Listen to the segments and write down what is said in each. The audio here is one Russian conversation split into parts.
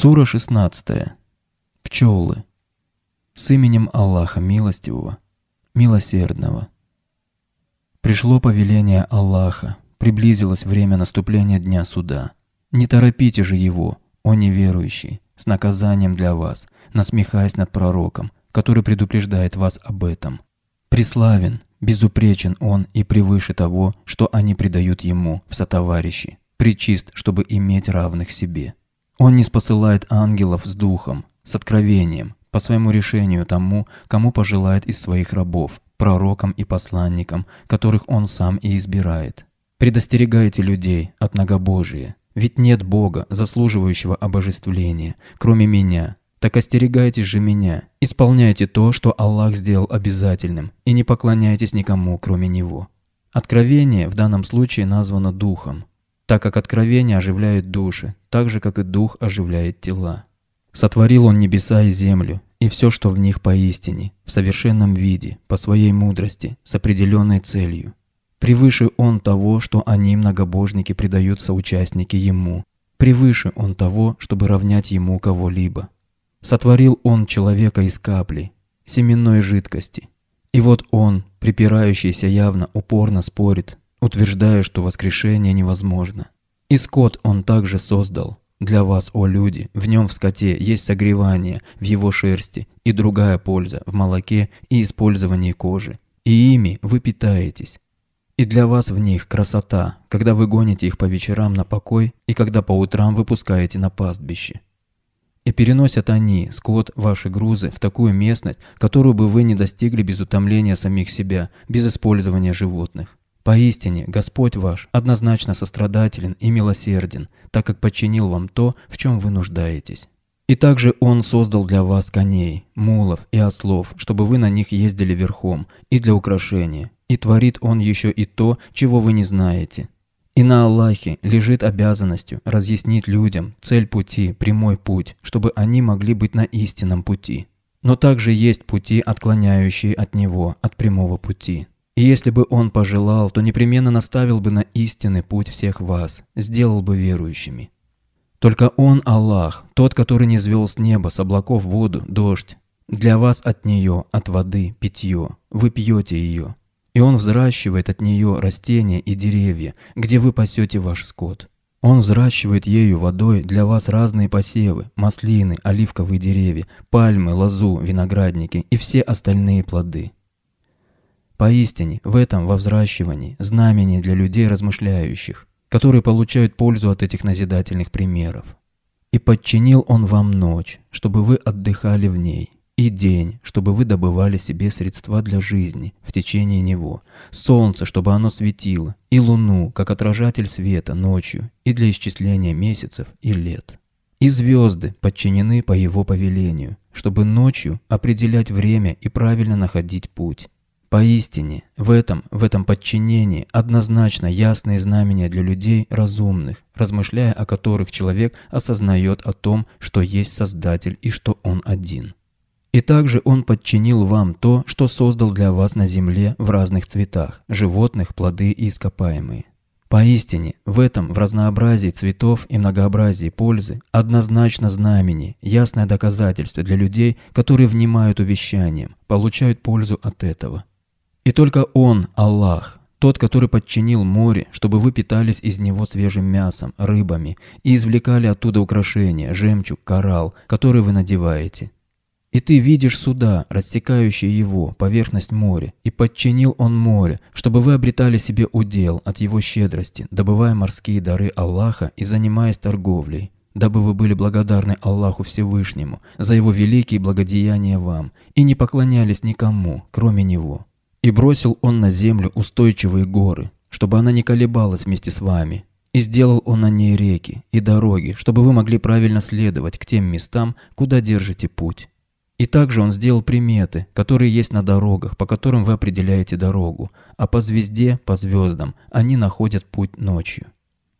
Сура 16. Пчелы. С именем Аллаха Милостивого, Милосердного. Пришло повеление Аллаха, приблизилось время наступления Дня Суда. Не торопите же его, о неверующий, с наказанием для вас, насмехаясь над пророком, который предупреждает вас об этом. Преславен, безупречен он и превыше того, что они предают ему в сотоварищи, причист, чтобы иметь равных себе. Он не спосылает ангелов с духом, с откровением, по своему решению тому, кому пожелает из своих рабов, пророкам и посланникам, которых он сам и избирает. Предостерегайте людей от многобожия, ведь нет Бога, заслуживающего обожествления, кроме меня. Так остерегайтесь же меня, исполняйте то, что Аллах сделал обязательным, и не поклоняйтесь никому, кроме Него. Откровение в данном случае названо духом, так как откровение оживляет души, так же, как и дух оживляет тела. Сотворил он небеса и землю, и все, что в них поистине, в совершенном виде, по своей мудрости, с определенной целью. Превыше он того, что они, многобожники, предаются участники ему. Превыше он того, чтобы равнять ему кого-либо. Сотворил он человека из капли, семенной жидкости. И вот он, припирающийся явно, упорно спорит, утверждая, что воскрешение невозможно. И скот он также создал. Для вас, о люди, в нем в скоте есть согревание, в его шерсти, и другая польза в молоке и использовании кожи. И ими вы питаетесь. И для вас в них красота, когда вы гоните их по вечерам на покой и когда по утрам выпускаете на пастбище. И переносят они, скот, ваши грузы, в такую местность, которую бы вы не достигли без утомления самих себя, без использования животных. Поистине, Господь ваш однозначно сострадателен и милосерден, так как подчинил вам то, в чем вы нуждаетесь. И также Он создал для вас коней, мулов и ослов, чтобы вы на них ездили верхом, и для украшения. И творит Он еще и то, чего вы не знаете. И на Аллахе лежит обязанностью разъяснить людям цель пути, прямой путь, чтобы они могли быть на истинном пути. Но также есть пути, отклоняющие от него, от прямого пути. И если бы он пожелал, то непременно наставил бы на истинный путь всех вас, сделал бы верующими. Только он Аллах, тот, который не звел с неба, с облаков воду, дождь. Для вас от нее, от воды, питье. Вы пьете ее. И он взращивает от нее растения и деревья, где вы пасете ваш скот. Он взращивает ею водой для вас разные посевы, маслины, оливковые деревья, пальмы, лозу, виноградники и все остальные плоды. Поистине, в этом, во взращивании, для людей размышляющих, которые получают пользу от этих назидательных примеров. «И подчинил он вам ночь, чтобы вы отдыхали в ней, и день, чтобы вы добывали себе средства для жизни в течение него, солнце, чтобы оно светило, и луну, как отражатель света ночью, и для исчисления месяцев и лет. И звезды подчинены по его повелению, чтобы ночью определять время и правильно находить путь, Поистине, в этом, в этом подчинении однозначно ясные знамения для людей разумных, размышляя о которых человек осознает о том, что есть Создатель и что Он один. И также Он подчинил вам то, что создал для вас на земле в разных цветах – животных, плоды и ископаемые. Поистине, в этом, в разнообразии цветов и многообразии пользы, однозначно знамени, ясное доказательство для людей, которые внимают увещаниям, получают пользу от этого. И только Он, Аллах, тот, который подчинил море, чтобы вы питались из него свежим мясом, рыбами, и извлекали оттуда украшения, жемчуг, коралл, который вы надеваете. И ты видишь суда, рассекающие его, поверхность моря, и подчинил он море, чтобы вы обретали себе удел от его щедрости, добывая морские дары Аллаха и занимаясь торговлей, дабы вы были благодарны Аллаху Всевышнему за его великие благодеяния вам и не поклонялись никому, кроме него. И бросил он на землю устойчивые горы, чтобы она не колебалась вместе с вами. И сделал он на ней реки и дороги, чтобы вы могли правильно следовать к тем местам, куда держите путь. И также он сделал приметы, которые есть на дорогах, по которым вы определяете дорогу, а по звезде, по звездам, они находят путь ночью.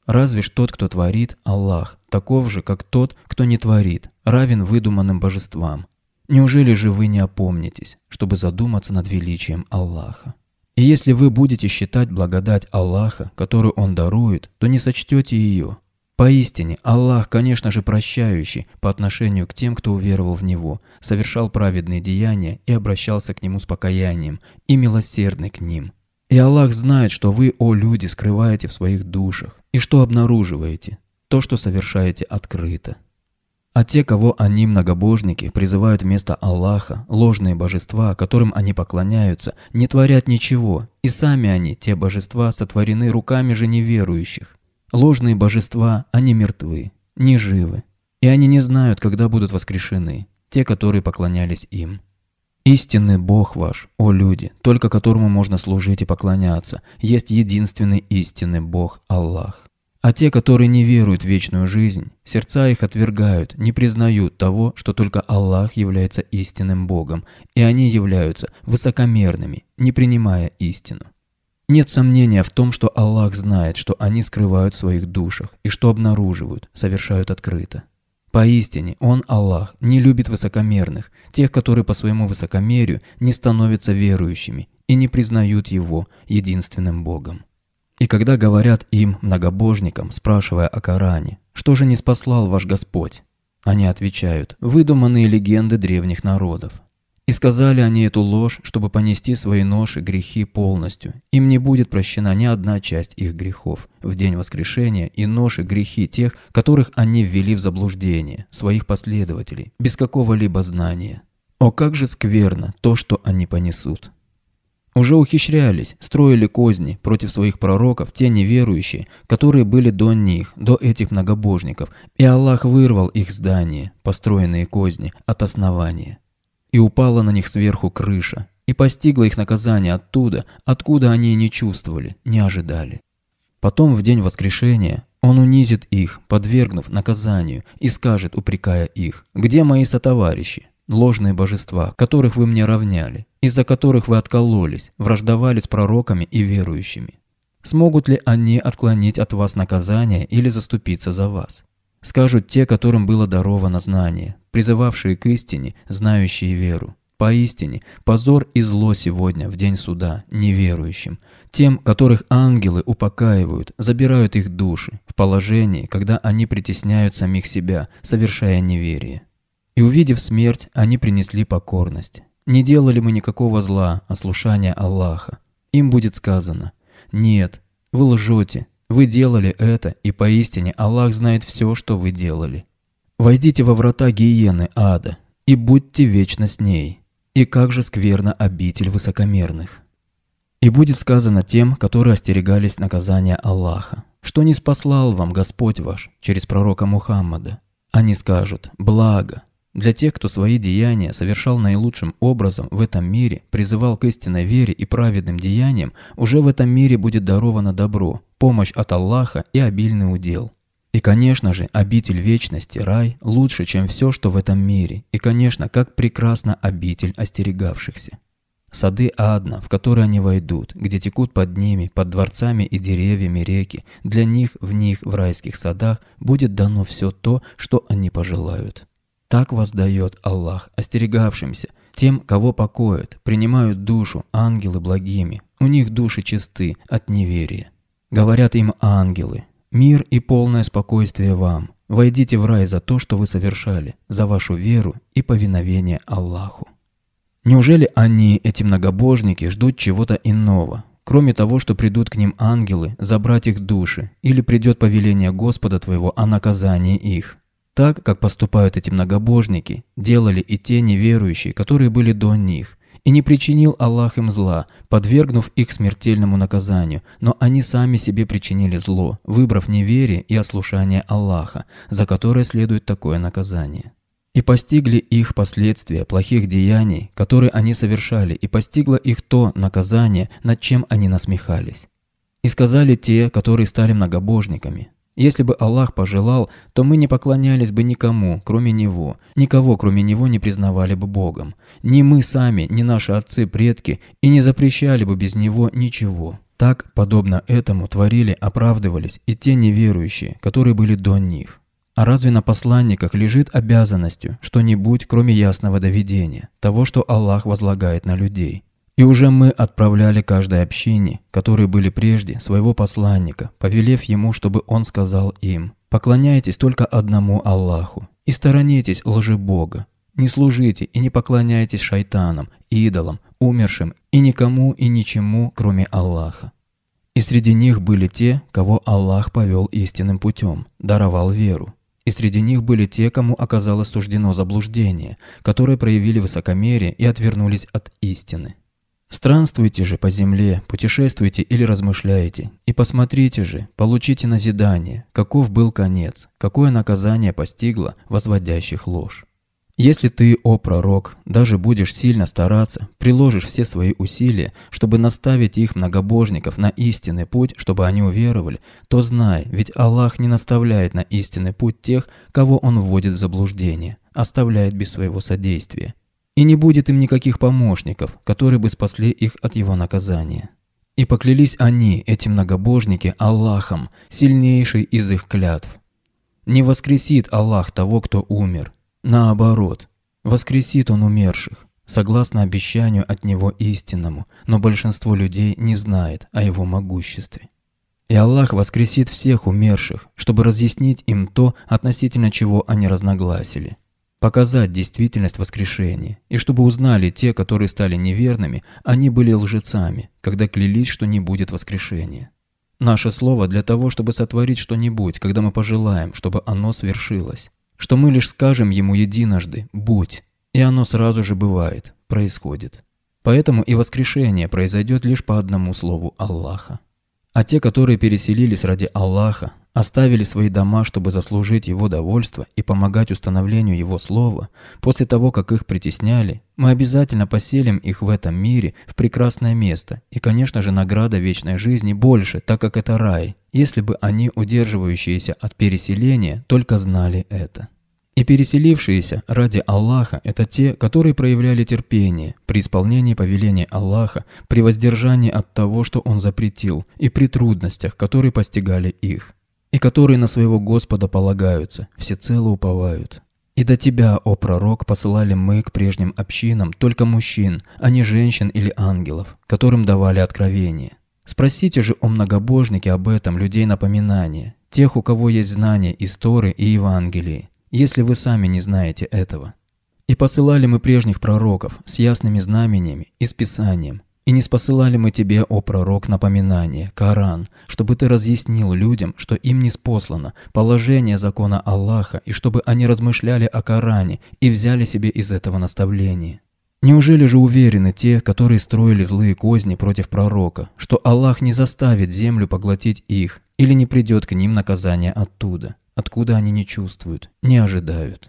Разве ж тот, кто творит, Аллах, таков же, как тот, кто не творит, равен выдуманным божествам. Неужели же вы не опомнитесь, чтобы задуматься над величием Аллаха? И если вы будете считать благодать Аллаха, которую Он дарует, то не сочтете ее. Поистине, Аллах, конечно же, прощающий по отношению к тем, кто уверовал в Него, совершал праведные деяния и обращался к Нему с покаянием, и милосердный к ним. И Аллах знает, что вы, о люди, скрываете в своих душах, и что обнаруживаете, то, что совершаете открыто. А те, кого они, многобожники, призывают вместо Аллаха, ложные божества, которым они поклоняются, не творят ничего, и сами они, те божества, сотворены руками же неверующих. Ложные божества, они мертвы, не живы, и они не знают, когда будут воскрешены, те, которые поклонялись им. Истинный Бог ваш, о люди, только которому можно служить и поклоняться, есть единственный истинный Бог Аллах. А те, которые не веруют в вечную жизнь, сердца их отвергают, не признают того, что только Аллах является истинным Богом, и они являются высокомерными, не принимая истину. Нет сомнения в том, что Аллах знает, что они скрывают в своих душах и что обнаруживают, совершают открыто. Поистине, Он, Аллах, не любит высокомерных, тех, которые по своему высокомерию не становятся верующими и не признают Его единственным Богом. И когда говорят им, многобожникам, спрашивая о Коране, «Что же не спаслал ваш Господь?» Они отвечают, «Выдуманные легенды древних народов». И сказали они эту ложь, чтобы понести свои ноши грехи полностью. Им не будет прощена ни одна часть их грехов в день воскрешения и ноши грехи тех, которых они ввели в заблуждение, своих последователей, без какого-либо знания. О, как же скверно то, что они понесут! Уже ухищрялись, строили козни против своих пророков те неверующие, которые были до них, до этих многобожников, и Аллах вырвал их здания, построенные козни, от основания. И упала на них сверху крыша, и постигла их наказание оттуда, откуда они не чувствовали, не ожидали. Потом в день воскрешения он унизит их, подвергнув наказанию, и скажет, упрекая их, «Где мои сотоварищи?» ложные божества, которых вы мне равняли, из-за которых вы откололись, враждовали с пророками и верующими. Смогут ли они отклонить от вас наказание или заступиться за вас? Скажут те, которым было даровано знание, призывавшие к истине, знающие веру. Поистине, позор и зло сегодня, в день суда, неверующим, тем, которых ангелы упокаивают, забирают их души, в положении, когда они притесняют самих себя, совершая неверие. И увидев смерть, они принесли покорность. Не делали мы никакого зла, а слушания Аллаха. Им будет сказано, «Нет, вы лжете, вы делали это, и поистине Аллах знает все, что вы делали. Войдите во врата гиены ада, и будьте вечно с ней. И как же скверно обитель высокомерных». И будет сказано тем, которые остерегались наказания Аллаха, что не спаслал вам Господь ваш через пророка Мухаммада. Они скажут «Благо, для тех, кто свои деяния совершал наилучшим образом в этом мире, призывал к истинной вере и праведным деяниям, уже в этом мире будет даровано добро, помощь от Аллаха и обильный удел. И, конечно же, обитель вечности, рай, лучше, чем все, что в этом мире. И, конечно, как прекрасна обитель остерегавшихся. Сады Адна, в которые они войдут, где текут под ними, под дворцами и деревьями реки, для них в них, в райских садах, будет дано все то, что они пожелают. Так воздает Аллах остерегавшимся, тем, кого покоят, принимают душу ангелы благими, у них души чисты от неверия. Говорят им ангелы, мир и полное спокойствие вам, войдите в рай за то, что вы совершали, за вашу веру и повиновение Аллаху. Неужели они, эти многобожники, ждут чего-то иного, кроме того, что придут к ним ангелы забрать их души, или придет повеление Господа твоего о наказании их? Так, как поступают эти многобожники, делали и те неверующие, которые были до них. И не причинил Аллах им зла, подвергнув их смертельному наказанию, но они сами себе причинили зло, выбрав неверие и ослушание Аллаха, за которое следует такое наказание. И постигли их последствия плохих деяний, которые они совершали, и постигло их то наказание, над чем они насмехались. И сказали те, которые стали многобожниками – если бы Аллах пожелал, то мы не поклонялись бы никому, кроме Него. Никого, кроме Него, не признавали бы Богом. Ни мы сами, ни наши отцы-предки, и не запрещали бы без Него ничего. Так, подобно этому, творили, оправдывались и те неверующие, которые были до них. А разве на посланниках лежит обязанностью что-нибудь, кроме ясного доведения, того, что Аллах возлагает на людей? И уже мы отправляли каждой общине, которые были прежде, своего посланника, повелев ему, чтобы он сказал им, «Поклоняйтесь только одному Аллаху и сторонитесь лжи Бога, не служите и не поклоняйтесь шайтанам, идолам, умершим и никому и ничему, кроме Аллаха». И среди них были те, кого Аллах повел истинным путем, даровал веру. И среди них были те, кому оказалось суждено заблуждение, которые проявили высокомерие и отвернулись от истины. Странствуйте же по земле, путешествуйте или размышляйте, и посмотрите же, получите назидание, каков был конец, какое наказание постигло возводящих ложь. Если ты, о пророк, даже будешь сильно стараться, приложишь все свои усилия, чтобы наставить их многобожников на истинный путь, чтобы они уверовали, то знай, ведь Аллах не наставляет на истинный путь тех, кого Он вводит в заблуждение, оставляет без своего содействия и не будет им никаких помощников, которые бы спасли их от его наказания. И поклялись они, эти многобожники, Аллахом, сильнейший из их клятв. Не воскресит Аллах того, кто умер. Наоборот, воскресит он умерших, согласно обещанию от него истинному, но большинство людей не знает о его могуществе. И Аллах воскресит всех умерших, чтобы разъяснить им то, относительно чего они разногласили показать действительность воскрешения, и чтобы узнали те, которые стали неверными, они были лжецами, когда клялись, что не будет воскрешения. Наше слово для того, чтобы сотворить что-нибудь, когда мы пожелаем, чтобы оно свершилось. Что мы лишь скажем ему единожды «будь», и оно сразу же бывает, происходит. Поэтому и воскрешение произойдет лишь по одному слову Аллаха. А те, которые переселились ради Аллаха, оставили свои дома, чтобы заслужить его довольство и помогать установлению его слова, после того, как их притесняли, мы обязательно поселим их в этом мире в прекрасное место. И, конечно же, награда вечной жизни больше, так как это рай, если бы они, удерживающиеся от переселения, только знали это. И переселившиеся ради Аллаха – это те, которые проявляли терпение при исполнении повеления Аллаха, при воздержании от того, что Он запретил, и при трудностях, которые постигали их и которые на своего Господа полагаются, всецело уповают. И до тебя, о пророк, посылали мы к прежним общинам только мужчин, а не женщин или ангелов, которым давали откровение. Спросите же о многобожнике об этом людей напоминания, тех, у кого есть знания из Торы и Евангелии, если вы сами не знаете этого. И посылали мы прежних пророков с ясными знамениями и с Писанием, и не спосылали мы тебе, о пророк, напоминание, Коран, чтобы ты разъяснил людям, что им не спослано положение закона Аллаха, и чтобы они размышляли о Коране и взяли себе из этого наставление. Неужели же уверены те, которые строили злые козни против пророка, что Аллах не заставит землю поглотить их или не придет к ним наказание оттуда, откуда они не чувствуют, не ожидают?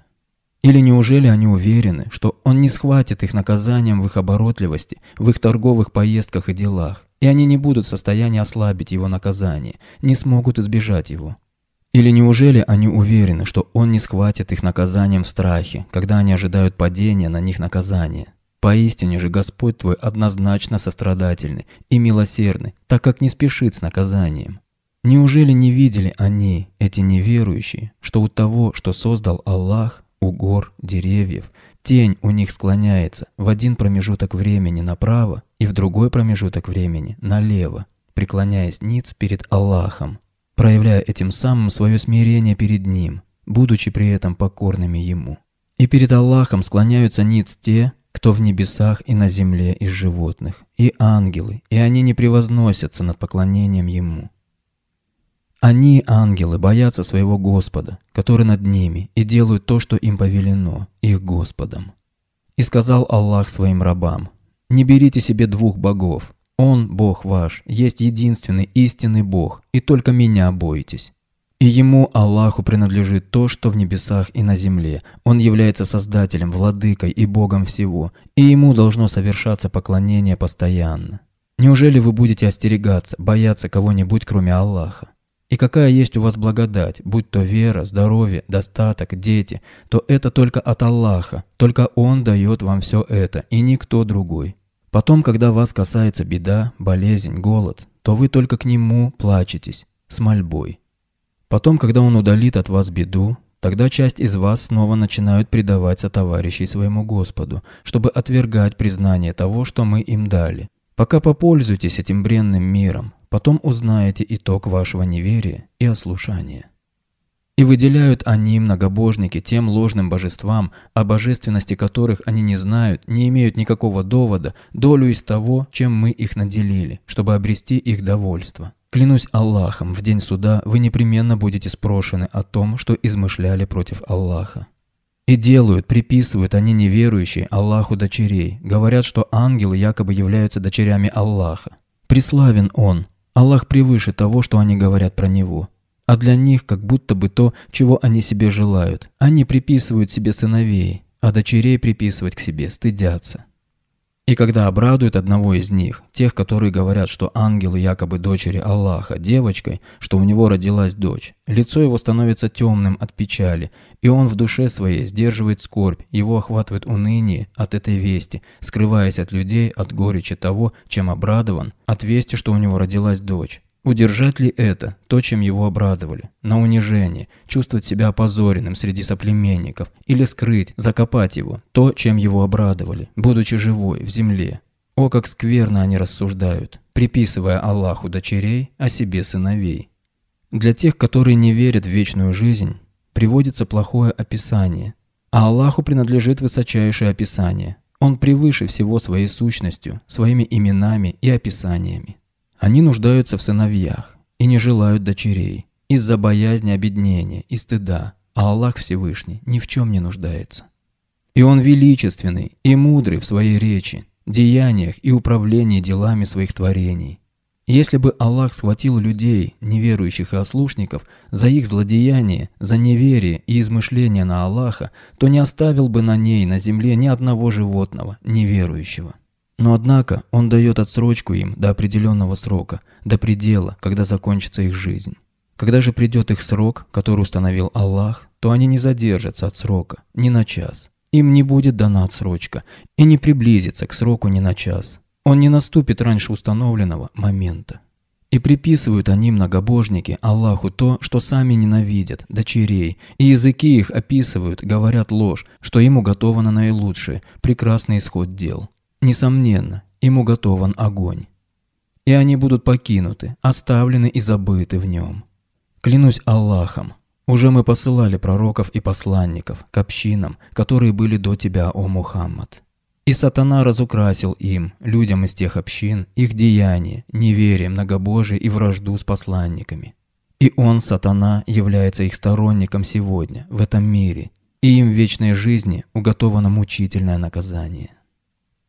Или неужели они уверены, что он не схватит их наказанием в их оборотливости, в их торговых поездках и делах, и они не будут в состоянии ослабить его наказание, не смогут избежать его? Или неужели они уверены, что он не схватит их наказанием в страхе, когда они ожидают падения на них наказания? Поистине же Господь твой однозначно сострадательный и милосердный, так как не спешит с наказанием. Неужели не видели они, эти неверующие, что у того, что создал Аллах, у гор, деревьев. Тень у них склоняется в один промежуток времени направо и в другой промежуток времени налево, преклоняясь ниц перед Аллахом, проявляя этим самым свое смирение перед Ним, будучи при этом покорными Ему. И перед Аллахом склоняются ниц те, кто в небесах и на земле из животных, и ангелы, и они не превозносятся над поклонением Ему. Они, ангелы, боятся своего Господа, который над ними, и делают то, что им повелено, их Господом. И сказал Аллах своим рабам, «Не берите себе двух богов. Он, Бог ваш, есть единственный истинный Бог, и только меня бойтесь». И ему, Аллаху, принадлежит то, что в небесах и на земле. Он является Создателем, Владыкой и Богом всего, и ему должно совершаться поклонение постоянно. Неужели вы будете остерегаться, бояться кого-нибудь, кроме Аллаха? И какая есть у вас благодать, будь то вера, здоровье, достаток, дети, то это только от Аллаха, только Он дает вам все это, и никто другой. Потом, когда вас касается беда, болезнь, голод, то вы только к Нему плачетесь, с мольбой. Потом, когда Он удалит от вас беду, тогда часть из вас снова начинают предаваться сотоварищей своему Господу, чтобы отвергать признание того, что мы им дали. Пока попользуйтесь этим бренным миром, Потом узнаете итог вашего неверия и ослушания. И выделяют они, многобожники, тем ложным божествам, о божественности которых они не знают, не имеют никакого довода, долю из того, чем мы их наделили, чтобы обрести их довольство. Клянусь Аллахом, в день суда вы непременно будете спрошены о том, что измышляли против Аллаха. И делают, приписывают они неверующие Аллаху дочерей, говорят, что ангелы якобы являются дочерями Аллаха. Преславен Он, Аллах превыше того, что они говорят про Него. А для них как будто бы то, чего они себе желают. Они приписывают себе сыновей, а дочерей приписывать к себе стыдятся. И когда обрадует одного из них, тех, которые говорят, что ангелы якобы дочери Аллаха, девочкой, что у него родилась дочь, лицо его становится темным от печали, и он в душе своей сдерживает скорбь, его охватывает уныние от этой вести, скрываясь от людей от горечи того, чем обрадован, от вести, что у него родилась дочь. Удержать ли это, то, чем его обрадовали, на унижение, чувствовать себя опозоренным среди соплеменников, или скрыть, закопать его, то, чем его обрадовали, будучи живой, в земле? О, как скверно они рассуждают, приписывая Аллаху дочерей, а себе сыновей. Для тех, которые не верят в вечную жизнь, приводится плохое описание, а Аллаху принадлежит высочайшее описание. Он превыше всего своей сущностью, своими именами и описаниями. Они нуждаются в сыновьях и не желают дочерей, из-за боязни обеднения и стыда, а Аллах Всевышний ни в чем не нуждается. И Он величественный и мудрый в своей речи, деяниях и управлении делами своих творений. Если бы Аллах схватил людей, неверующих и ослушников, за их злодеяние, за неверие и измышление на Аллаха, то не оставил бы на ней, на земле, ни одного животного, неверующего. Но однако он дает отсрочку им до определенного срока, до предела, когда закончится их жизнь. Когда же придет их срок, который установил Аллах, то они не задержатся от срока, ни на час. Им не будет дана отсрочка и не приблизится к сроку ни на час. Он не наступит раньше установленного момента. И приписывают они, многобожники, Аллаху то, что сами ненавидят, дочерей, и языки их описывают, говорят ложь, что ему готово уготовано наилучшее, прекрасный исход дел. Несомненно, им уготован огонь. И они будут покинуты, оставлены и забыты в нем. Клянусь Аллахом, уже мы посылали пророков и посланников к общинам, которые были до тебя, о Мухаммад. И сатана разукрасил им, людям из тех общин, их деяния, неверие, многобожие и вражду с посланниками. И он, сатана, является их сторонником сегодня, в этом мире, и им в вечной жизни уготовано мучительное наказание.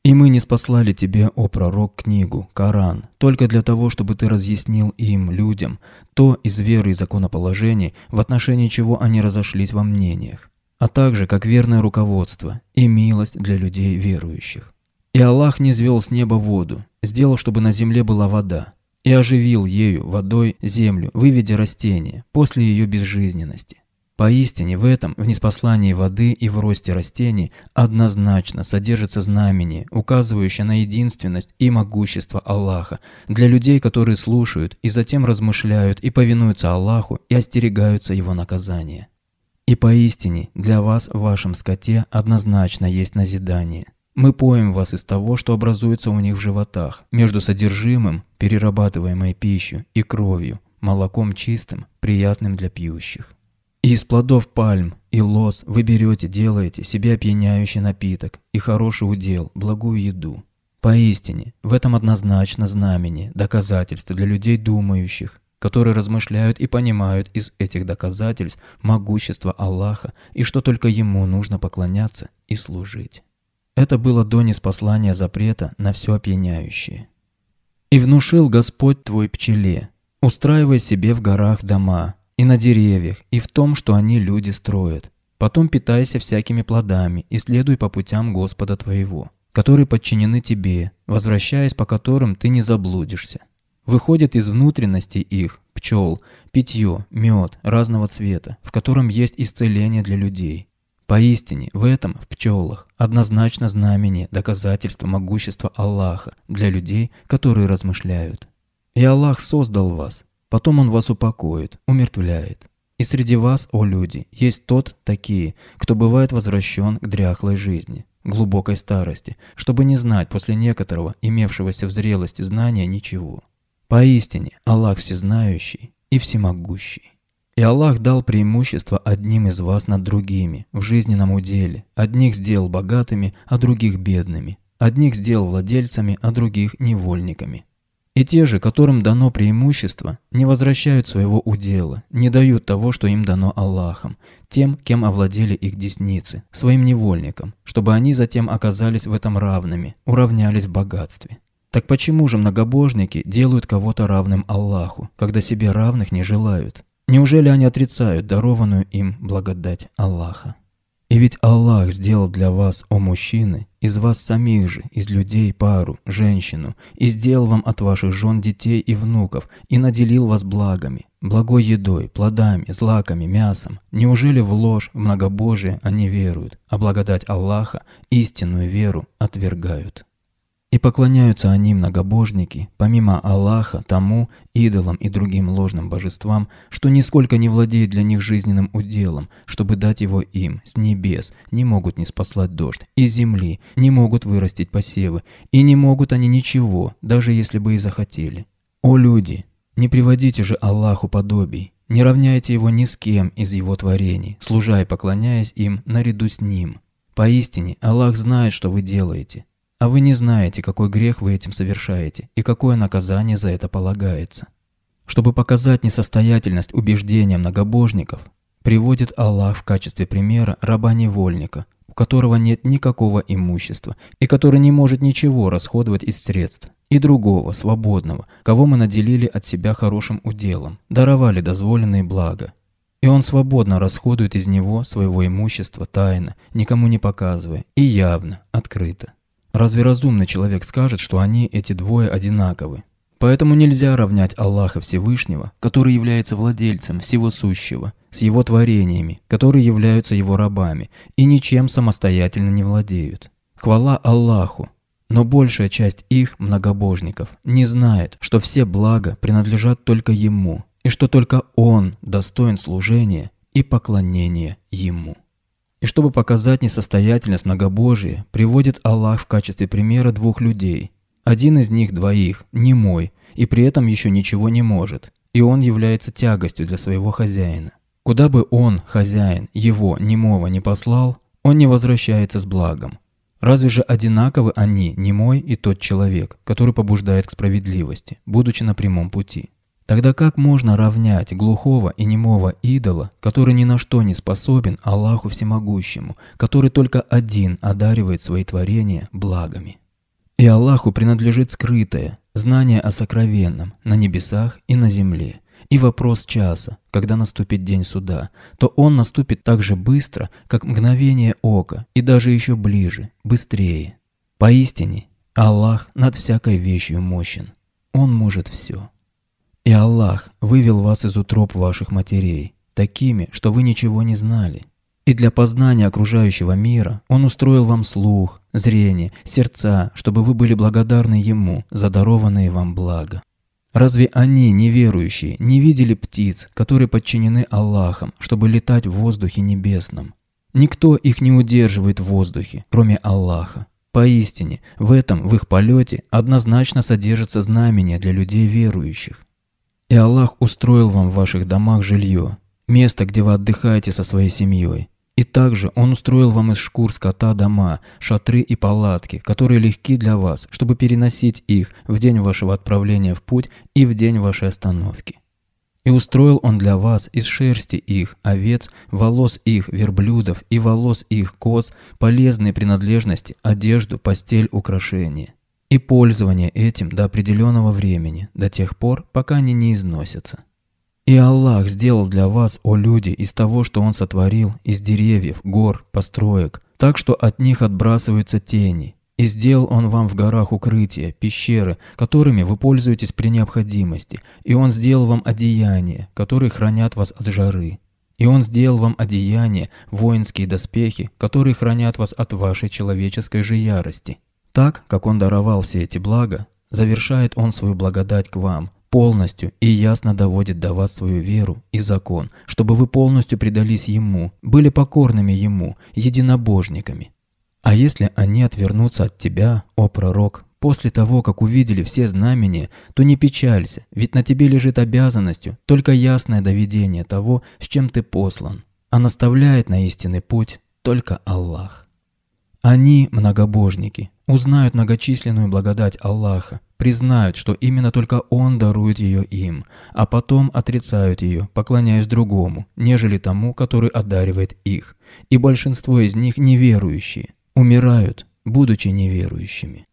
И мы не спаслали тебе, о пророк, книгу, Коран, только для того, чтобы ты разъяснил им, людям, то из веры и законоположений, в отношении чего они разошлись во мнениях, а также как верное руководство и милость для людей верующих. И Аллах не звел с неба воду, сделал, чтобы на земле была вода, и оживил ею водой землю, выведя растения после ее безжизненности. Поистине в этом, в неспослании воды и в росте растений, однозначно содержится знамение, указывающее на единственность и могущество Аллаха для людей, которые слушают и затем размышляют и повинуются Аллаху и остерегаются его наказания. И поистине для вас в вашем скоте однозначно есть назидание. Мы поим вас из того, что образуется у них в животах, между содержимым, перерабатываемой пищей, и кровью, молоком чистым, приятным для пьющих. И из плодов пальм и лоз вы берете, делаете себе опьяняющий напиток и хороший удел, благую еду. Поистине, в этом однозначно знамение, доказательство для людей думающих, которые размышляют и понимают из этих доказательств могущество Аллаха и что только Ему нужно поклоняться и служить. Это было до неспослания запрета на все опьяняющее. «И внушил Господь твой пчеле, устраивай себе в горах дома, и на деревьях, и в том, что они люди строят. Потом питайся всякими плодами и следуй по путям Господа твоего, которые подчинены тебе, возвращаясь по которым ты не заблудишься. Выходит из внутренности их, пчел, питье, мед разного цвета, в котором есть исцеление для людей. Поистине, в этом, в пчелах, однозначно знамение, доказательство могущества Аллаха для людей, которые размышляют. И Аллах создал вас, Потом он вас упокоит, умертвляет. И среди вас, о люди, есть тот такие, кто бывает возвращен к дряхлой жизни, глубокой старости, чтобы не знать после некоторого, имевшегося в зрелости знания, ничего. Поистине, Аллах всезнающий и всемогущий. И Аллах дал преимущество одним из вас над другими в жизненном уделе. Одних сделал богатыми, а других бедными. Одних сделал владельцами, а других невольниками. И те же, которым дано преимущество, не возвращают своего удела, не дают того, что им дано Аллахом, тем, кем овладели их десницы, своим невольникам, чтобы они затем оказались в этом равными, уравнялись в богатстве. Так почему же многобожники делают кого-то равным Аллаху, когда себе равных не желают? Неужели они отрицают дарованную им благодать Аллаха? И ведь Аллах сделал для вас, о мужчины, из вас самих же, из людей пару, женщину, и сделал вам от ваших жен детей и внуков, и наделил вас благами, благой едой, плодами, злаками, мясом. Неужели в ложь, в многобожие они веруют, а благодать Аллаха, истинную веру, отвергают? И поклоняются они, многобожники, помимо Аллаха, тому, идолам и другим ложным божествам, что нисколько не владеет для них жизненным уделом, чтобы дать его им, с небес, не могут не спаслать дождь, и земли, не могут вырастить посевы, и не могут они ничего, даже если бы и захотели. О люди, не приводите же Аллаху подобий, не равняйте его ни с кем из его творений, служа и поклоняясь им наряду с ним. Поистине, Аллах знает, что вы делаете. А вы не знаете, какой грех вы этим совершаете и какое наказание за это полагается. Чтобы показать несостоятельность убеждения многобожников, приводит Аллах в качестве примера раба-невольника, у которого нет никакого имущества и который не может ничего расходовать из средств, и другого, свободного, кого мы наделили от себя хорошим уделом, даровали дозволенные блага. И он свободно расходует из него своего имущества тайно, никому не показывая, и явно, открыто. Разве разумный человек скажет, что они, эти двое, одинаковы? Поэтому нельзя равнять Аллаха Всевышнего, который является владельцем всего сущего, с его творениями, которые являются его рабами и ничем самостоятельно не владеют. Хвала Аллаху! Но большая часть их, многобожников, не знает, что все блага принадлежат только Ему, и что только Он достоин служения и поклонения Ему. И чтобы показать несостоятельность многобожия, приводит Аллах в качестве примера двух людей. Один из них двоих, не мой, и при этом еще ничего не может. И он является тягостью для своего хозяина. Куда бы он, хозяин, его, немого, не послал, он не возвращается с благом. Разве же одинаковы они, немой и тот человек, который побуждает к справедливости, будучи на прямом пути? Тогда как можно равнять глухого и немого идола, который ни на что не способен Аллаху Всемогущему, который только один одаривает свои творения благами? И Аллаху принадлежит скрытое, знание о сокровенном, на небесах и на земле. И вопрос часа, когда наступит день суда, то он наступит так же быстро, как мгновение ока, и даже еще ближе, быстрее. Поистине, Аллах над всякой вещью мощен. Он может все. И Аллах вывел вас из утроб ваших матерей, такими, что вы ничего не знали. И для познания окружающего мира Он устроил вам слух, зрение, сердца, чтобы вы были благодарны Ему за дарованные вам благо. Разве они, неверующие, не видели птиц, которые подчинены Аллахом, чтобы летать в воздухе небесном? Никто их не удерживает в воздухе, кроме Аллаха. Поистине, в этом, в их полете, однозначно содержится знамение для людей верующих. И Аллах устроил вам в ваших домах жилье, место, где вы отдыхаете со своей семьей. И также Он устроил вам из шкур скота дома, шатры и палатки, которые легки для вас, чтобы переносить их в день вашего отправления в путь и в день вашей остановки. И устроил он для вас из шерсти их, овец, волос их, верблюдов и волос их коз полезные принадлежности, одежду, постель, украшения и пользование этим до определенного времени, до тех пор, пока они не износятся. И Аллах сделал для вас, о люди, из того, что Он сотворил, из деревьев, гор, построек, так что от них отбрасываются тени. И сделал Он вам в горах укрытия, пещеры, которыми вы пользуетесь при необходимости. И Он сделал вам одеяния, которые хранят вас от жары. И Он сделал вам одеяния, воинские доспехи, которые хранят вас от вашей человеческой же ярости. Так, как он даровал все эти блага, завершает он свою благодать к вам полностью и ясно доводит до вас свою веру и закон, чтобы вы полностью предались Ему, были покорными Ему, единобожниками. А если они отвернутся от тебя, о пророк, после того, как увидели все знамения, то не печалься, ведь на тебе лежит обязанностью только ясное доведение того, с чем ты послан, а наставляет на истинный путь только Аллах. Они, многобожники, узнают многочисленную благодать Аллаха, признают, что именно только Он дарует ее им, а потом отрицают ее, поклоняясь другому, нежели тому, который одаривает их. И большинство из них неверующие, умирают, будучи неверующими.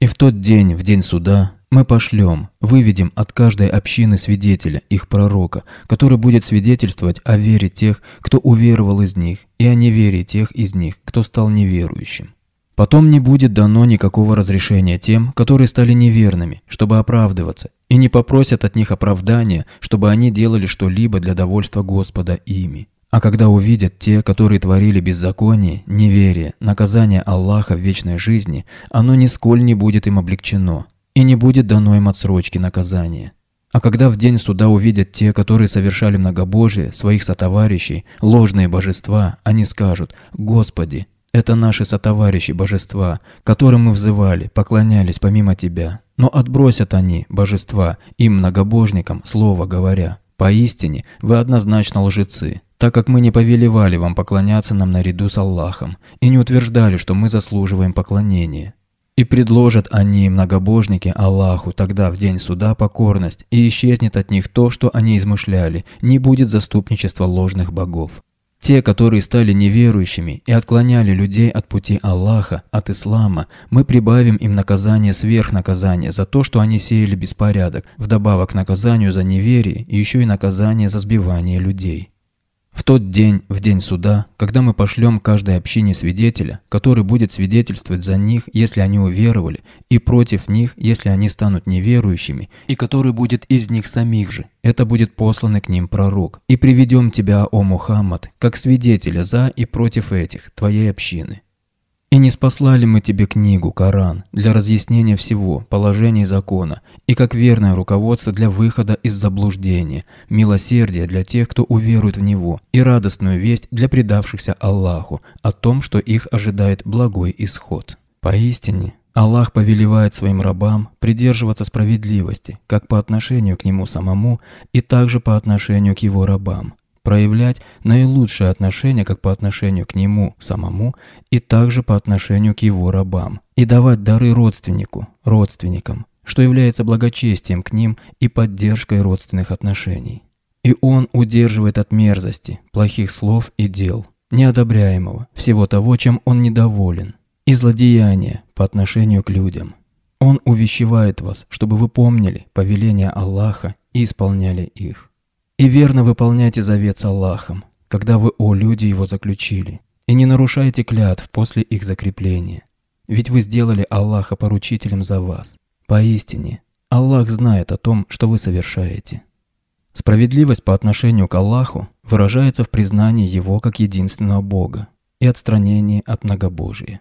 И в тот день, в день суда, мы пошлем, выведем от каждой общины свидетеля, их пророка, который будет свидетельствовать о вере тех, кто уверовал из них, и о неверии тех из них, кто стал неверующим. Потом не будет дано никакого разрешения тем, которые стали неверными, чтобы оправдываться, и не попросят от них оправдания, чтобы они делали что-либо для довольства Господа ими. А когда увидят те, которые творили беззаконие, неверие, наказание Аллаха в вечной жизни, оно нисколь не будет им облегчено, и не будет дано им отсрочки наказания. А когда в день суда увидят те, которые совершали многобожие, своих сотоварищей, ложные божества, они скажут «Господи, это наши сотоварищи божества, которым мы взывали, поклонялись помимо Тебя. Но отбросят они, божества, им, многобожникам, слово говоря. Поистине, вы однозначно лжецы, так как мы не повелевали вам поклоняться нам наряду с Аллахом и не утверждали, что мы заслуживаем поклонения. И предложат они, многобожники, Аллаху тогда в день суда покорность, и исчезнет от них то, что они измышляли, не будет заступничества ложных богов. Те, которые стали неверующими и отклоняли людей от пути Аллаха, от ислама, мы прибавим им наказание сверх наказания за то, что они сеяли беспорядок, вдобавок наказанию за неверие и еще и наказание за сбивание людей тот день, в день суда, когда мы пошлем каждой общине свидетеля, который будет свидетельствовать за них, если они уверовали, и против них, если они станут неверующими, и который будет из них самих же. Это будет посланный к ним пророк. И приведем тебя, о Мухаммад, как свидетеля за и против этих, твоей общины. И не спасла ли мы тебе книгу, Коран, для разъяснения всего, положений закона, и как верное руководство для выхода из заблуждения, милосердие для тех, кто уверует в него, и радостную весть для предавшихся Аллаху о том, что их ожидает благой исход. Поистине, Аллах повелевает своим рабам придерживаться справедливости, как по отношению к нему самому, и также по отношению к его рабам, проявлять наилучшее отношение как по отношению к нему самому и также по отношению к его рабам, и давать дары родственнику, родственникам, что является благочестием к ним и поддержкой родственных отношений. И он удерживает от мерзости, плохих слов и дел, неодобряемого, всего того, чем он недоволен, и злодеяния по отношению к людям. Он увещевает вас, чтобы вы помнили повеления Аллаха и исполняли их и верно выполняйте завет с Аллахом, когда вы, о люди, его заключили, и не нарушайте клятв после их закрепления. Ведь вы сделали Аллаха поручителем за вас. Поистине, Аллах знает о том, что вы совершаете. Справедливость по отношению к Аллаху выражается в признании Его как единственного Бога и отстранении от многобожия.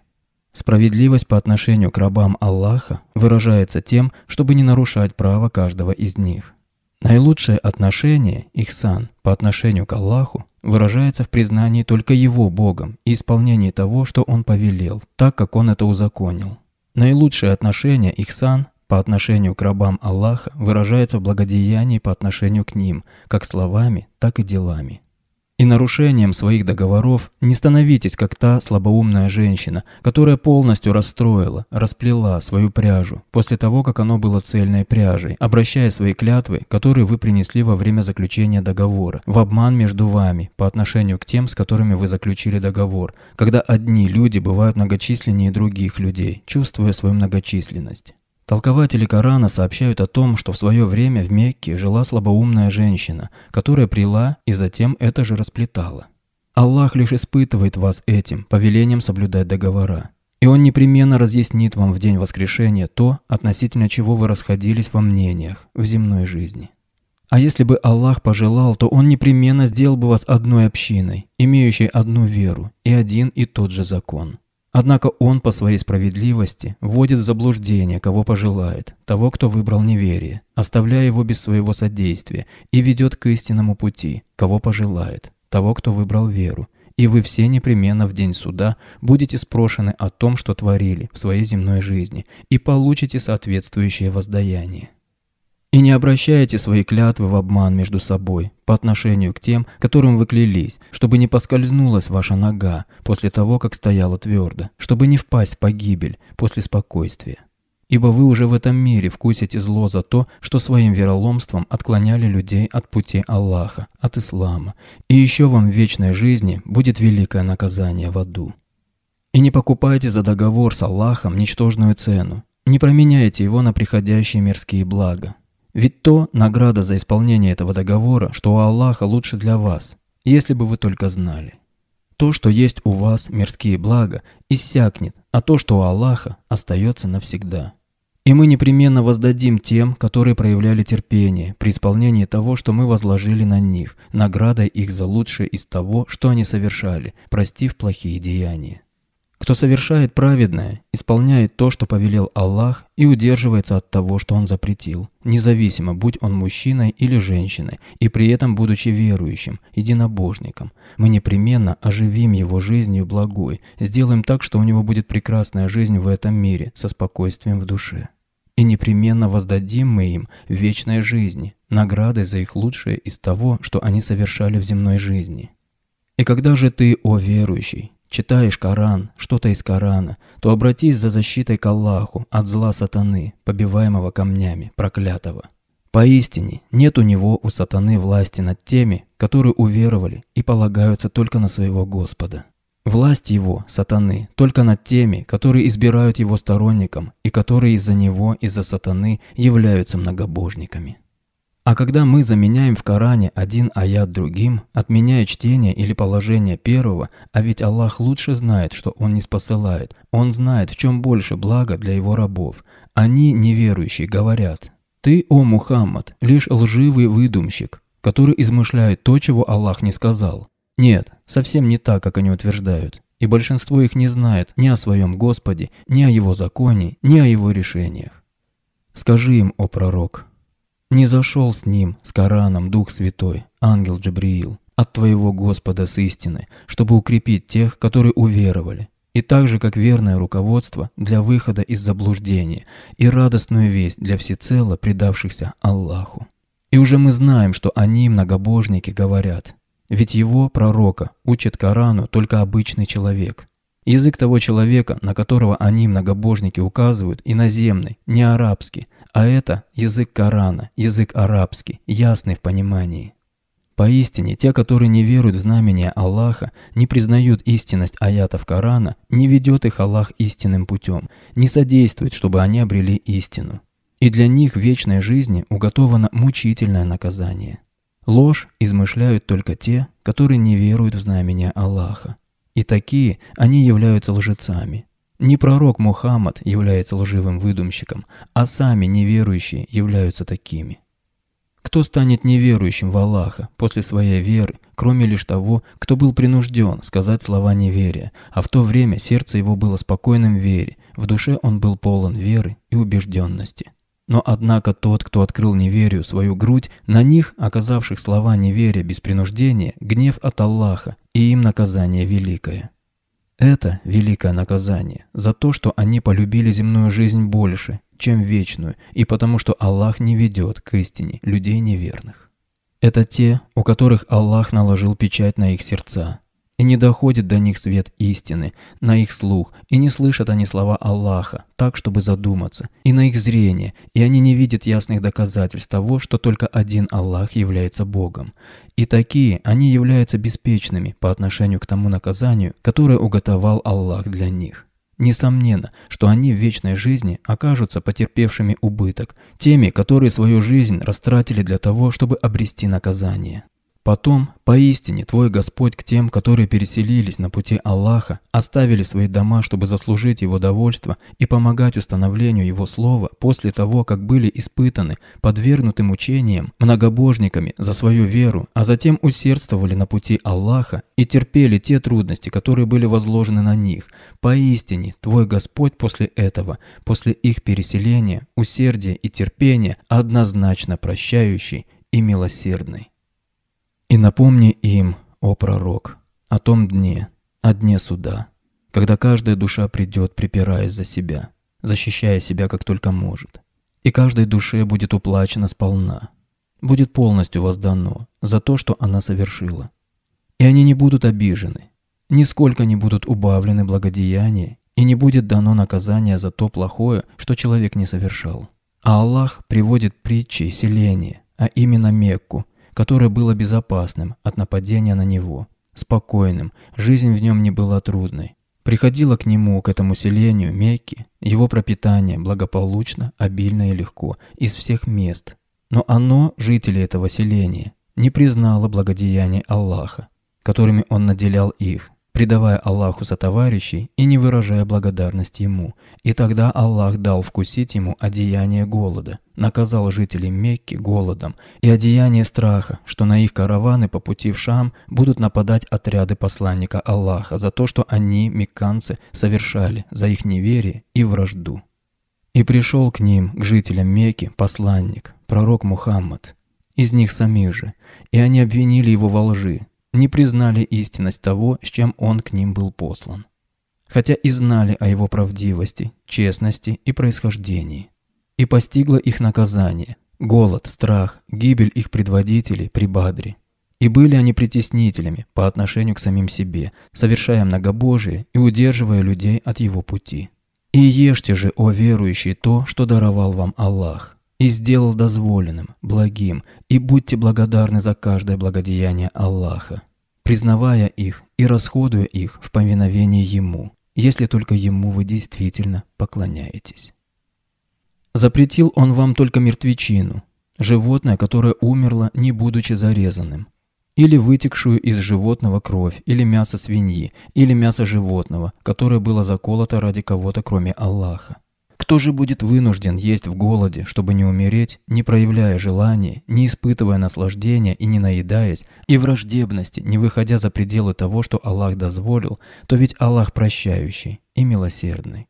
Справедливость по отношению к рабам Аллаха выражается тем, чтобы не нарушать право каждого из них – Наилучшее отношение, ихсан, по отношению к Аллаху, выражается в признании только Его Богом и исполнении того, что Он повелел, так как Он это узаконил. Наилучшее отношение, ихсан, по отношению к рабам Аллаха выражается в благодеянии по отношению к ним, как словами, так и делами и нарушением своих договоров не становитесь, как та слабоумная женщина, которая полностью расстроила, расплела свою пряжу, после того, как оно было цельной пряжей, обращая свои клятвы, которые вы принесли во время заключения договора, в обман между вами по отношению к тем, с которыми вы заключили договор, когда одни люди бывают многочисленнее других людей, чувствуя свою многочисленность. Толкователи Корана сообщают о том, что в свое время в Мекке жила слабоумная женщина, которая прила и затем это же расплетала. Аллах лишь испытывает вас этим, повелением соблюдать договора. И Он непременно разъяснит вам в день воскрешения то, относительно чего вы расходились во мнениях в земной жизни. А если бы Аллах пожелал, то Он непременно сделал бы вас одной общиной, имеющей одну веру и один и тот же закон. Однако он по своей справедливости вводит в заблуждение, кого пожелает, того, кто выбрал неверие, оставляя его без своего содействия, и ведет к истинному пути, кого пожелает, того, кто выбрал веру. И вы все непременно в день суда будете спрошены о том, что творили в своей земной жизни, и получите соответствующее воздаяние. И не обращайте свои клятвы в обман между собой по отношению к тем, которым вы клялись, чтобы не поскользнулась ваша нога после того, как стояла твердо, чтобы не впасть в погибель после спокойствия. Ибо вы уже в этом мире вкусите зло за то, что своим вероломством отклоняли людей от пути Аллаха, от ислама. И еще вам в вечной жизни будет великое наказание в аду. И не покупайте за договор с Аллахом ничтожную цену. Не променяйте его на приходящие мирские блага. Ведь то награда за исполнение этого договора, что у Аллаха лучше для вас, если бы вы только знали. То, что есть у вас мирские блага, иссякнет, а то, что у Аллаха, остается навсегда. И мы непременно воздадим тем, которые проявляли терпение при исполнении того, что мы возложили на них, наградой их за лучшее из того, что они совершали, простив плохие деяния. Кто совершает праведное, исполняет то, что повелел Аллах, и удерживается от того, что он запретил, независимо, будь он мужчиной или женщиной, и при этом будучи верующим, единобожником. Мы непременно оживим его жизнью благой, сделаем так, что у него будет прекрасная жизнь в этом мире, со спокойствием в душе. И непременно воздадим мы им вечной жизни, наградой за их лучшее из того, что они совершали в земной жизни. И когда же ты, о верующий, Читаешь Коран, что-то из Корана, то обратись за защитой к Аллаху от зла сатаны, побиваемого камнями, проклятого. Поистине, нет у него, у сатаны, власти над теми, которые уверовали и полагаются только на своего Господа. Власть его, сатаны, только над теми, которые избирают его сторонником и которые из-за него, из-за сатаны, являются многобожниками. А когда мы заменяем в Коране один аят другим, отменяя чтение или положение первого, а ведь Аллах лучше знает, что Он не спосылает, Он знает, в чем больше блага для Его рабов. Они, неверующие, говорят, «Ты, о Мухаммад, лишь лживый выдумщик, который измышляет то, чего Аллах не сказал». Нет, совсем не так, как они утверждают. И большинство их не знает ни о своем Господе, ни о Его законе, ни о Его решениях. Скажи им, о пророк, не зашел с ним, с Кораном, Дух Святой, ангел Джабриил, от твоего Господа с истины, чтобы укрепить тех, которые уверовали, и так же, как верное руководство для выхода из заблуждения и радостную весть для всецело предавшихся Аллаху. И уже мы знаем, что они, многобожники, говорят, ведь его, пророка, учит Корану только обычный человек. Язык того человека, на которого они, многобожники, указывают, иноземный, не арабский, а это язык Корана, язык арабский, ясный в понимании. Поистине, те, которые не веруют в знамения Аллаха, не признают истинность аятов Корана, не ведет их Аллах истинным путем, не содействует, чтобы они обрели истину. И для них в вечной жизни уготовано мучительное наказание. Ложь измышляют только те, которые не веруют в знамения Аллаха. И такие они являются лжецами. Не пророк Мухаммад является лживым выдумщиком, а сами неверующие являются такими. Кто станет неверующим в Аллаха после своей веры, кроме лишь того, кто был принужден сказать слова неверия, а в то время сердце его было спокойным в вере, в душе он был полон веры и убежденности. Но однако тот, кто открыл неверию свою грудь, на них, оказавших слова неверия без принуждения, гнев от Аллаха и им наказание великое. Это великое наказание за то, что они полюбили земную жизнь больше, чем вечную, и потому что Аллах не ведет к истине людей неверных. Это те, у которых Аллах наложил печать на их сердца, и не доходит до них свет истины, на их слух, и не слышат они слова Аллаха, так, чтобы задуматься, и на их зрение, и они не видят ясных доказательств того, что только один Аллах является Богом. И такие они являются беспечными по отношению к тому наказанию, которое уготовал Аллах для них. Несомненно, что они в вечной жизни окажутся потерпевшими убыток, теми, которые свою жизнь растратили для того, чтобы обрести наказание. Потом, поистине, твой Господь к тем, которые переселились на пути Аллаха, оставили свои дома, чтобы заслужить Его довольство и помогать установлению Его Слова после того, как были испытаны, подвергнуты мучениям, многобожниками за свою веру, а затем усердствовали на пути Аллаха и терпели те трудности, которые были возложены на них. Поистине, твой Господь после этого, после их переселения, усердия и терпения, однозначно прощающий и милосердный. И напомни им, о пророк, о том дне, о дне суда, когда каждая душа придет, припираясь за себя, защищая себя как только может. И каждой душе будет уплачено сполна, будет полностью воздано за то, что она совершила. И они не будут обижены, нисколько не будут убавлены благодеяния и не будет дано наказание за то плохое, что человек не совершал. А Аллах приводит притчи селения, а именно Мекку, которое было безопасным от нападения на него, спокойным, жизнь в нем не была трудной. Приходило к нему, к этому селению, Мекки, его пропитание благополучно, обильно и легко, из всех мест. Но оно, жители этого селения, не признало благодеяний Аллаха, которыми он наделял их, предавая Аллаху за товарищей и не выражая благодарности ему. И тогда Аллах дал вкусить ему одеяние голода, наказал жителей Мекки голодом и одеяние страха, что на их караваны по пути в Шам будут нападать отряды посланника Аллаха за то, что они, мекканцы, совершали, за их неверие и вражду. И пришел к ним, к жителям Мекки, посланник, пророк Мухаммад, из них сами же, и они обвинили его во лжи, не признали истинность того, с чем он к ним был послан. Хотя и знали о его правдивости, честности и происхождении. И постигло их наказание – голод, страх, гибель их предводителей при Бадре. И были они притеснителями по отношению к самим себе, совершая многобожие и удерживая людей от его пути. «И ешьте же, о верующие, то, что даровал вам Аллах, и сделал дозволенным, благим, и будьте благодарны за каждое благодеяние Аллаха, признавая их и расходуя их в повиновении Ему, если только Ему вы действительно поклоняетесь. Запретил он вам только мертвечину, животное, которое умерло, не будучи зарезанным, или вытекшую из животного кровь, или мясо свиньи, или мясо животного, которое было заколото ради кого-то, кроме Аллаха. Кто же будет вынужден есть в голоде, чтобы не умереть, не проявляя желания, не испытывая наслаждения и не наедаясь, и враждебности, не выходя за пределы того, что Аллах дозволил, то ведь Аллах прощающий и милосердный.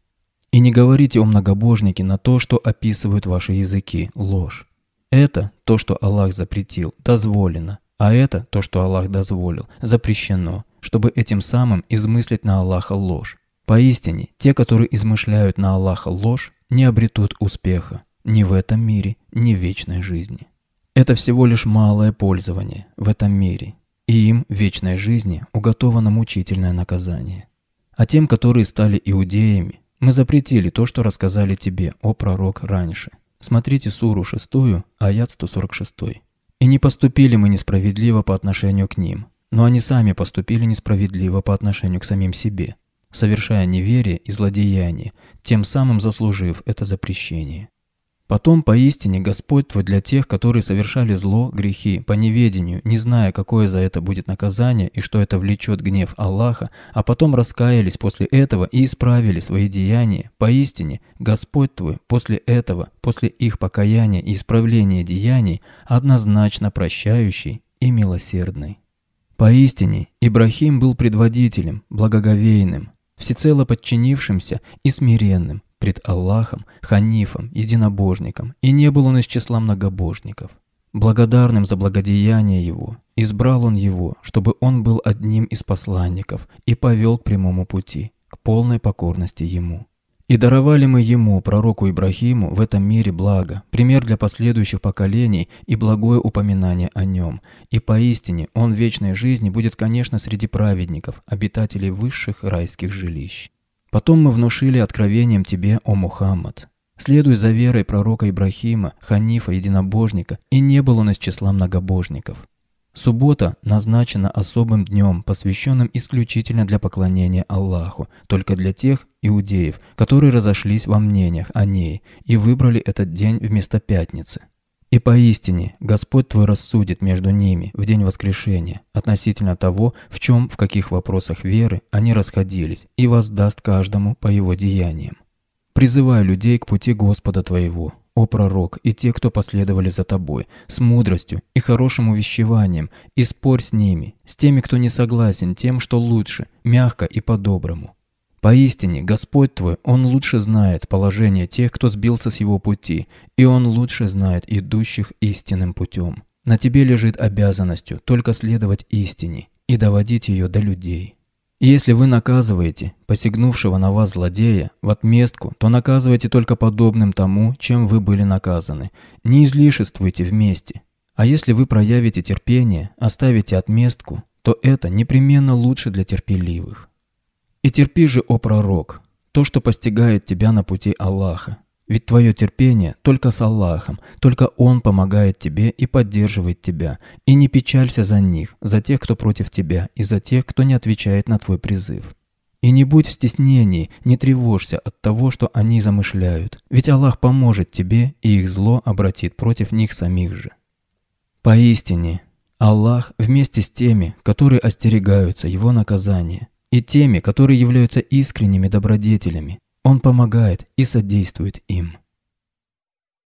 И не говорите о многобожнике на то, что описывают ваши языки, ложь. Это то, что Аллах запретил, дозволено, а это то, что Аллах дозволил, запрещено, чтобы этим самым измыслить на Аллаха ложь. Поистине, те, которые измышляют на Аллаха ложь, не обретут успеха ни в этом мире, ни в вечной жизни. Это всего лишь малое пользование в этом мире, и им в вечной жизни уготовано мучительное наказание. А тем, которые стали иудеями, мы запретили то, что рассказали тебе, о пророк, раньше. Смотрите суру 6, аят 146. «И не поступили мы несправедливо по отношению к ним, но они сами поступили несправедливо по отношению к самим себе, совершая неверие и злодеяние, тем самым заслужив это запрещение. Потом поистине Господь твой для тех, которые совершали зло, грехи, по неведению, не зная, какое за это будет наказание и что это влечет гнев Аллаха, а потом раскаялись после этого и исправили свои деяния, поистине Господь твой после этого, после их покаяния и исправления деяний, однозначно прощающий и милосердный. Поистине, Ибрахим был предводителем, благоговейным, всецело подчинившимся и смиренным пред Аллахом, ханифом, единобожником, и не был он из числа многобожников. Благодарным за благодеяние его, избрал он его, чтобы он был одним из посланников и повел к прямому пути, к полной покорности ему. И даровали мы ему, пророку Ибрахиму, в этом мире благо, пример для последующих поколений и благое упоминание о нем. И поистине он в вечной жизни будет, конечно, среди праведников, обитателей высших райских жилищ. Потом мы внушили откровением тебе, о Мухаммад. Следуй за верой пророка Ибрахима, Ханифа, единобожника, и не был он из числа многобожников. Суббота назначена особым днем, посвященным исключительно для поклонения Аллаху, только для тех иудеев, которые разошлись во мнениях о ней и выбрали этот день вместо пятницы. И поистине Господь твой рассудит между ними в день воскрешения относительно того, в чем, в каких вопросах веры они расходились, и воздаст каждому по его деяниям. Призывай людей к пути Господа твоего, о пророк, и те, кто последовали за тобой, с мудростью и хорошим увещеванием, и спорь с ними, с теми, кто не согласен, тем, что лучше, мягко и по-доброму. Поистине, Господь твой, Он лучше знает положение тех, кто сбился с его пути, и Он лучше знает идущих истинным путем. На тебе лежит обязанностью только следовать истине и доводить ее до людей». Если вы наказываете посягнувшего на вас злодея в отместку, то наказывайте только подобным тому, чем вы были наказаны. Не излишествуйте вместе. А если вы проявите терпение, оставите отместку, то это непременно лучше для терпеливых. И терпи же, о пророк, то, что постигает тебя на пути Аллаха, ведь твое терпение только с Аллахом, только Он помогает тебе и поддерживает тебя. И не печалься за них, за тех, кто против тебя, и за тех, кто не отвечает на твой призыв. И не будь в стеснении, не тревожься от того, что они замышляют, ведь Аллах поможет тебе, и их зло обратит против них самих же. Поистине, Аллах вместе с теми, которые остерегаются его наказания, и теми, которые являются искренними добродетелями, он помогает и содействует им.